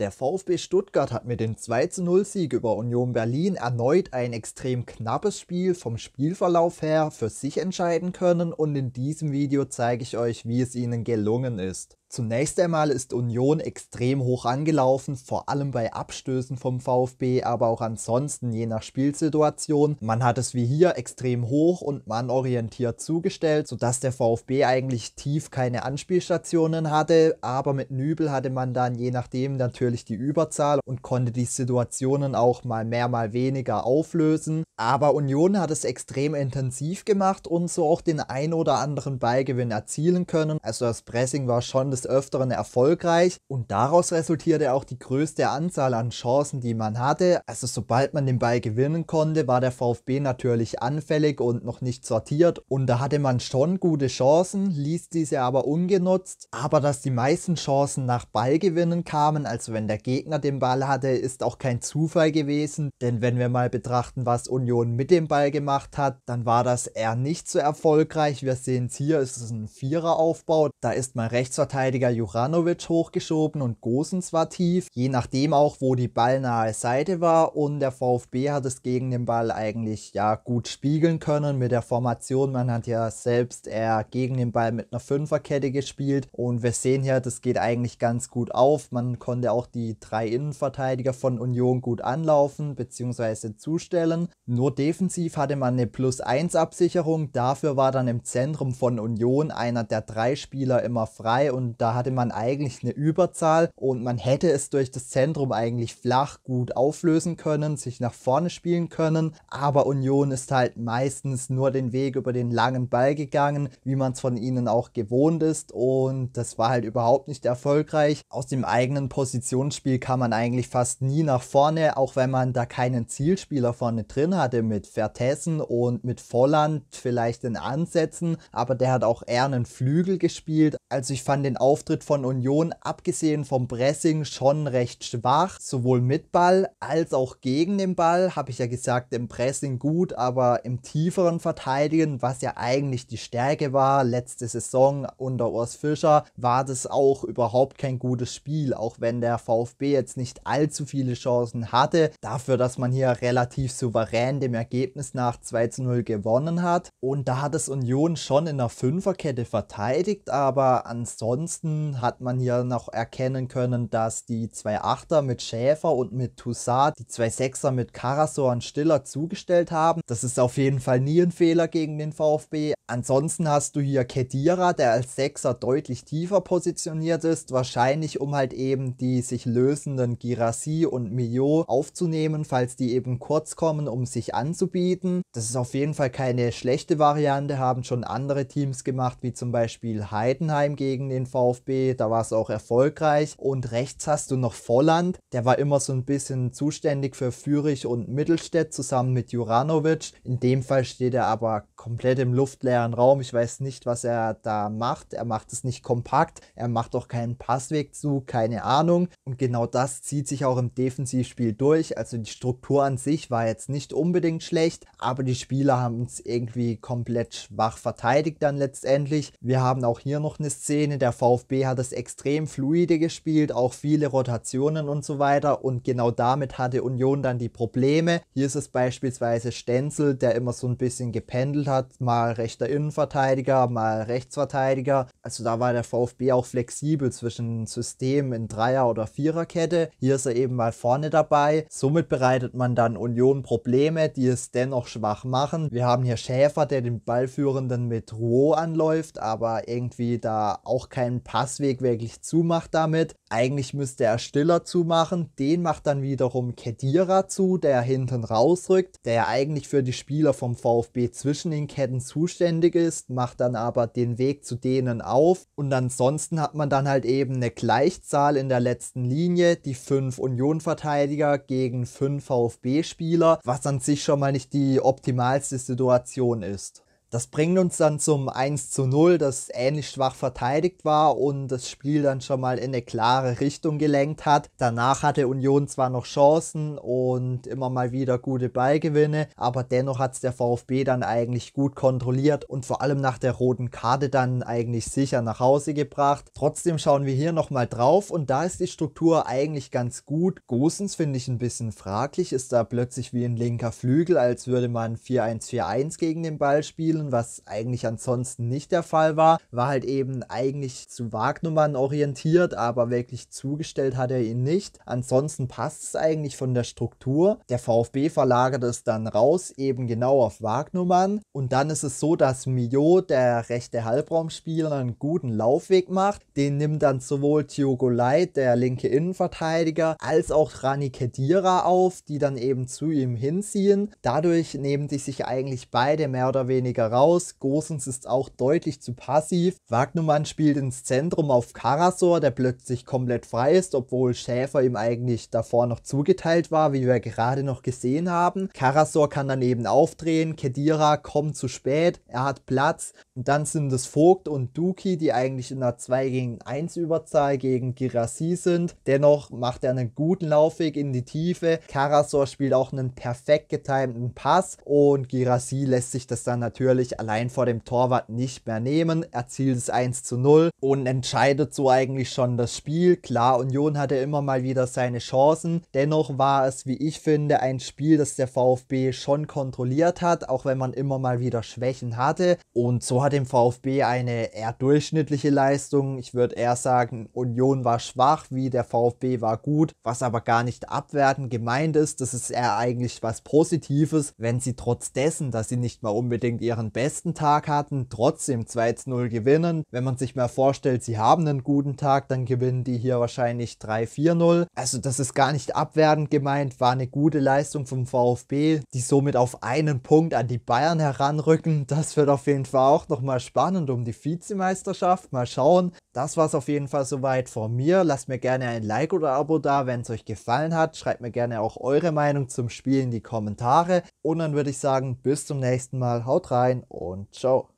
Der VfB Stuttgart hat mit dem 2-0-Sieg über Union Berlin erneut ein extrem knappes Spiel vom Spielverlauf her für sich entscheiden können und in diesem Video zeige ich euch, wie es ihnen gelungen ist. Zunächst einmal ist Union extrem hoch angelaufen, vor allem bei Abstößen vom VfB, aber auch ansonsten je nach Spielsituation. Man hat es wie hier extrem hoch und mannorientiert zugestellt, sodass der VfB eigentlich tief keine Anspielstationen hatte, aber mit Nübel hatte man dann je nachdem natürlich die Überzahl und konnte die Situationen auch mal mehr, mal weniger auflösen. Aber Union hat es extrem intensiv gemacht und so auch den ein oder anderen Ballgewinn erzielen können. Also das Pressing war schon das Öfteren erfolgreich und daraus resultierte auch die größte Anzahl an Chancen, die man hatte. Also sobald man den Ball gewinnen konnte, war der VfB natürlich anfällig und noch nicht sortiert und da hatte man schon gute Chancen, ließ diese aber ungenutzt. Aber dass die meisten Chancen nach Ballgewinnen kamen, also wenn der Gegner den Ball hatte, ist auch kein Zufall gewesen, denn wenn wir mal betrachten, was Union mit dem Ball gemacht hat, dann war das eher nicht so erfolgreich. Wir sehen es hier, es ist ein Viereraufbau, da ist mein Rechtsverteidiger Innenverteidiger Juranovic hochgeschoben und Gosens war tief, je nachdem auch, wo die ballnahe Seite war und der VfB hat es gegen den Ball eigentlich ja gut spiegeln können mit der Formation. Man hat ja selbst eher gegen den Ball mit einer Fünferkette gespielt und wir sehen hier, das geht eigentlich ganz gut auf. Man konnte auch die drei Innenverteidiger von Union gut anlaufen bzw. zustellen. Nur defensiv hatte man eine Plus-1-Absicherung. Dafür war dann im Zentrum von Union einer der drei Spieler immer frei und und da hatte man eigentlich eine Überzahl und man hätte es durch das Zentrum eigentlich flach gut auflösen können, sich nach vorne spielen können, aber Union ist halt meistens nur den Weg über den langen Ball gegangen, wie man es von ihnen auch gewohnt ist und das war halt überhaupt nicht erfolgreich. Aus dem eigenen Positionsspiel kam man eigentlich fast nie nach vorne, auch wenn man da keinen Zielspieler vorne drin hatte mit Vertessen und mit Volland vielleicht in Ansätzen, aber der hat auch eher einen Flügel gespielt. Also ich fand den Auftritt von Union, abgesehen vom Pressing, schon recht schwach. Sowohl mit Ball als auch gegen den Ball. Habe ich ja gesagt, im Pressing gut, aber im tieferen Verteidigen, was ja eigentlich die Stärke war, letzte Saison unter Urs Fischer, war das auch überhaupt kein gutes Spiel, auch wenn der VfB jetzt nicht allzu viele Chancen hatte. Dafür, dass man hier relativ souverän dem Ergebnis nach 2 zu 0 gewonnen hat. Und da hat es Union schon in der Fünferkette verteidigt, aber ansonsten Ansonsten hat man hier noch erkennen können, dass die zwei Achter mit Schäfer und mit Toussaint, die zwei Sechser mit Karasor und Stiller zugestellt haben. Das ist auf jeden Fall nie ein Fehler gegen den VfB. Ansonsten hast du hier Kedira, der als Sechser deutlich tiefer positioniert ist, wahrscheinlich um halt eben die sich lösenden Girassi und Mio aufzunehmen, falls die eben kurz kommen, um sich anzubieten. Das ist auf jeden Fall keine schlechte Variante, haben schon andere Teams gemacht, wie zum Beispiel Heidenheim gegen den VfB VfB, da war es auch erfolgreich. Und rechts hast du noch Volland, der war immer so ein bisschen zuständig für Fürich und Mittelstädt zusammen mit Juranovic. In dem Fall steht er aber komplett im luftleeren Raum. Ich weiß nicht, was er da macht. Er macht es nicht kompakt, er macht auch keinen Passweg zu, keine Ahnung. Und genau das zieht sich auch im Defensivspiel durch. Also die Struktur an sich war jetzt nicht unbedingt schlecht, aber die Spieler haben es irgendwie komplett schwach verteidigt dann letztendlich. Wir haben auch hier noch eine Szene, der VfB VfB hat es extrem fluide gespielt, auch viele Rotationen und so weiter. Und genau damit hatte Union dann die Probleme. Hier ist es beispielsweise Stenzel, der immer so ein bisschen gependelt hat, mal rechter Innenverteidiger, mal Rechtsverteidiger. Also da war der VfB auch flexibel zwischen Systemen in Dreier- oder Viererkette. Hier ist er eben mal vorne dabei. Somit bereitet man dann Union Probleme, die es dennoch schwach machen. Wir haben hier Schäfer, der den Ballführenden mit Ruhe anläuft, aber irgendwie da auch keinen Passweg wirklich zumacht damit. Eigentlich müsste er Stiller zumachen. Den macht dann wiederum Kedira zu, der hinten rausrückt, der eigentlich für die Spieler vom VfB zwischen den Ketten zuständig ist, macht dann aber den Weg zu denen auf. Und ansonsten hat man dann halt eben eine Gleichzahl in der letzten Linie, die fünf Unionverteidiger gegen fünf VfB-Spieler, was an sich schon mal nicht die optimalste Situation ist. Das bringt uns dann zum 1 zu 0, das ähnlich schwach verteidigt war und das Spiel dann schon mal in eine klare Richtung gelenkt hat. Danach hatte Union zwar noch Chancen und immer mal wieder gute Ballgewinne, aber dennoch hat es der VfB dann eigentlich gut kontrolliert und vor allem nach der roten Karte dann eigentlich sicher nach Hause gebracht. Trotzdem schauen wir hier nochmal drauf und da ist die Struktur eigentlich ganz gut. Gosens finde ich ein bisschen fraglich, ist da plötzlich wie ein linker Flügel, als würde man 4-1-4-1 gegen den Ball spielen Staffeln, was eigentlich ansonsten nicht der Fall war. War halt eben eigentlich zu Wagnumann orientiert, aber wirklich zugestellt hat er ihn nicht. Ansonsten passt es eigentlich von der Struktur. Der VfB verlagert es dann raus, eben genau auf Wagnumann. Und dann ist es so, dass Mio, der rechte Halbraumspieler, einen guten Laufweg macht. Den nimmt dann sowohl Thiago Leit, der linke Innenverteidiger, als auch Rani Kedira auf, die dann eben zu ihm hinziehen. Dadurch nehmen die sich eigentlich beide mehr oder weniger raus. Gosens ist auch deutlich zu passiv. Wagnumann spielt ins Zentrum auf Karasor, der plötzlich komplett frei ist, obwohl Schäfer ihm eigentlich davor noch zugeteilt war, wie wir gerade noch gesehen haben. Karasor kann daneben aufdrehen, Kedira kommt zu spät, er hat Platz. Und dann sind es Vogt und Duki, die eigentlich in einer 2 gegen 1 Überzahl gegen Girassi sind. Dennoch macht er einen guten Laufweg in die Tiefe. Karasor spielt auch einen perfekt getimten Pass und Girassi lässt sich das dann natürlich natürlich allein vor dem Torwart nicht mehr nehmen, erzielt es 1 zu 0 und entscheidet so eigentlich schon das Spiel. Klar, Union hatte immer mal wieder seine Chancen, dennoch war es, wie ich finde, ein Spiel, das der VfB schon kontrolliert hat, auch wenn man immer mal wieder Schwächen hatte und so hat dem VfB eine eher durchschnittliche Leistung. Ich würde eher sagen, Union war schwach, wie der VfB war gut, was aber gar nicht abwertend gemeint ist. Das ist eher eigentlich was Positives, wenn sie trotz dessen, dass sie nicht mal unbedingt ihren ihren besten Tag hatten, trotzdem 2-0 gewinnen. Wenn man sich mal vorstellt, sie haben einen guten Tag, dann gewinnen die hier wahrscheinlich 3-4-0. Also das ist gar nicht abwertend gemeint, war eine gute Leistung vom VfB, die somit auf einen Punkt an die Bayern heranrücken. Das wird auf jeden Fall auch nochmal spannend um die Vizemeisterschaft. Mal schauen. Das war es auf jeden Fall soweit von mir. Lasst mir gerne ein Like oder Abo da, wenn es euch gefallen hat. Schreibt mir gerne auch eure Meinung zum Spiel in die Kommentare. Und dann würde ich sagen, bis zum nächsten Mal. Haut rein rein und ciao.